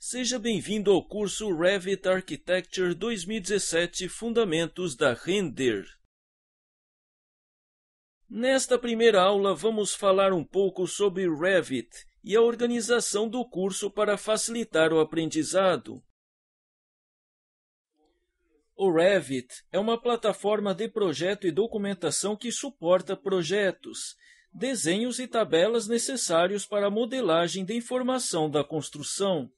Seja bem-vindo ao curso Revit Architecture 2017 Fundamentos da Render. Nesta primeira aula, vamos falar um pouco sobre Revit e a organização do curso para facilitar o aprendizado. O Revit é uma plataforma de projeto e documentação que suporta projetos, desenhos e tabelas necessários para a modelagem de informação da construção.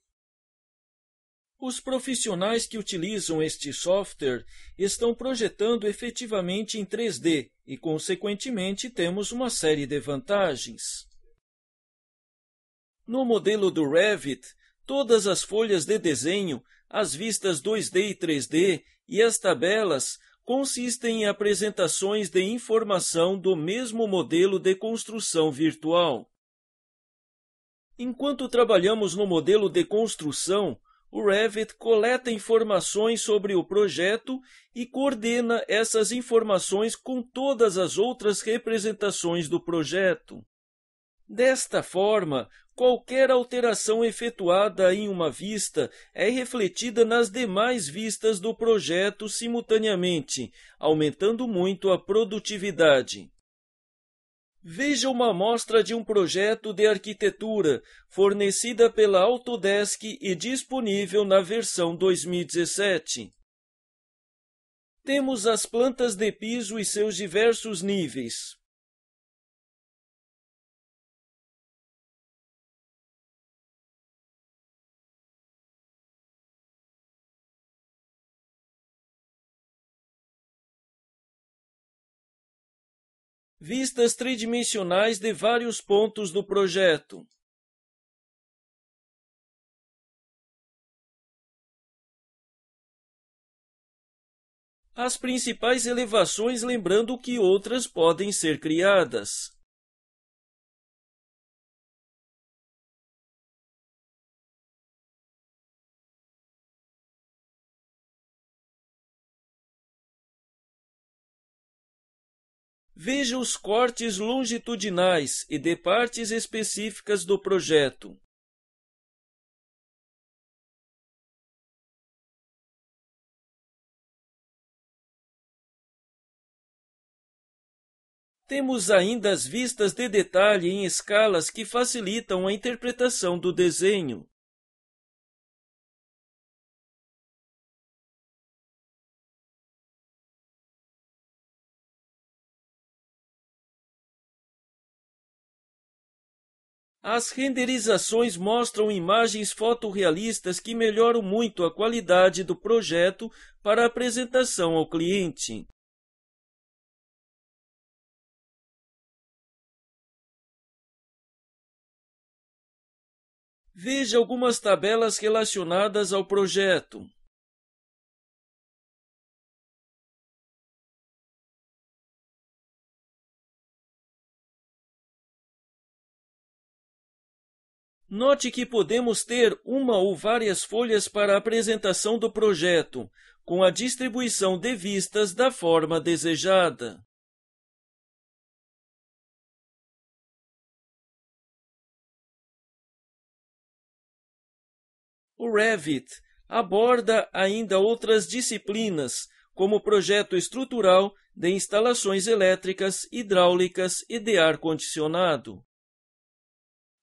Os profissionais que utilizam este software estão projetando efetivamente em 3D e, consequentemente, temos uma série de vantagens. No modelo do Revit, todas as folhas de desenho, as vistas 2D e 3D e as tabelas consistem em apresentações de informação do mesmo modelo de construção virtual. Enquanto trabalhamos no modelo de construção, o Revit coleta informações sobre o projeto e coordena essas informações com todas as outras representações do projeto. Desta forma, qualquer alteração efetuada em uma vista é refletida nas demais vistas do projeto simultaneamente, aumentando muito a produtividade. Veja uma amostra de um projeto de arquitetura fornecida pela Autodesk e disponível na versão 2017. Temos as plantas de piso e seus diversos níveis. vistas tridimensionais de vários pontos do projeto. As principais elevações, lembrando que outras podem ser criadas. Veja os cortes longitudinais e de partes específicas do projeto. Temos ainda as vistas de detalhe em escalas que facilitam a interpretação do desenho. As renderizações mostram imagens fotorrealistas que melhoram muito a qualidade do projeto para apresentação ao cliente. Veja algumas tabelas relacionadas ao projeto. Note que podemos ter uma ou várias folhas para apresentação do projeto, com a distribuição de vistas da forma desejada. O Revit aborda ainda outras disciplinas, como projeto estrutural de instalações elétricas, hidráulicas e de ar-condicionado.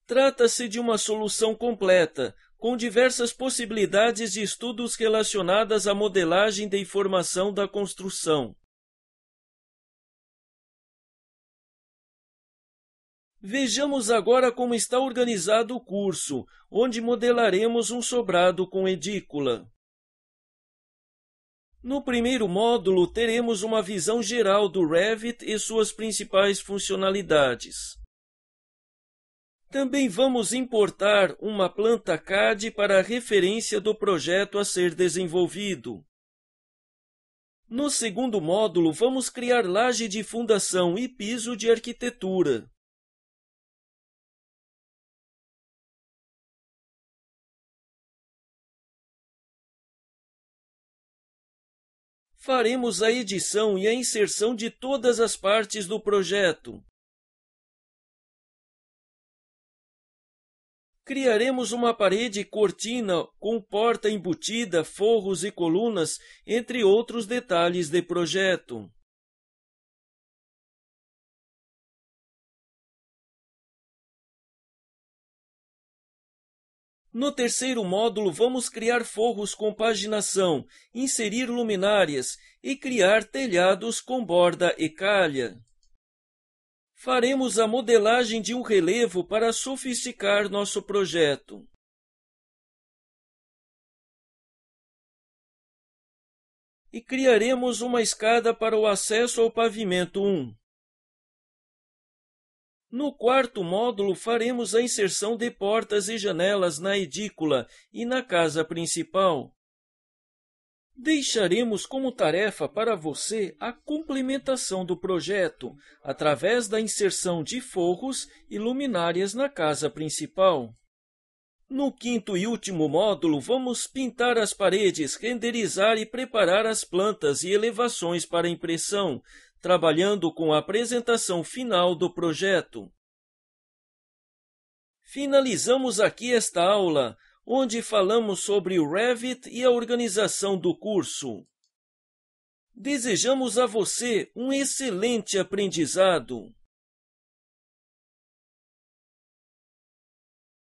Trata-se de uma solução completa, com diversas possibilidades de estudos relacionadas à modelagem da informação da construção. Vejamos agora como está organizado o curso, onde modelaremos um sobrado com edícula. No primeiro módulo, teremos uma visão geral do Revit e suas principais funcionalidades. Também vamos importar uma planta CAD para referência do projeto a ser desenvolvido. No segundo módulo, vamos criar laje de fundação e piso de arquitetura. Faremos a edição e a inserção de todas as partes do projeto. Criaremos uma parede e cortina com porta embutida, forros e colunas, entre outros detalhes de projeto. No terceiro módulo, vamos criar forros com paginação, inserir luminárias e criar telhados com borda e calha faremos a modelagem de um relevo para sofisticar nosso projeto. E criaremos uma escada para o acesso ao pavimento 1. No quarto módulo, faremos a inserção de portas e janelas na edícula e na casa principal. Deixaremos como tarefa para você a complementação do projeto, através da inserção de forros e luminárias na casa principal. No quinto e último módulo, vamos pintar as paredes, renderizar e preparar as plantas e elevações para impressão, trabalhando com a apresentação final do projeto. Finalizamos aqui esta aula onde falamos sobre o Revit e a organização do curso. Desejamos a você um excelente aprendizado.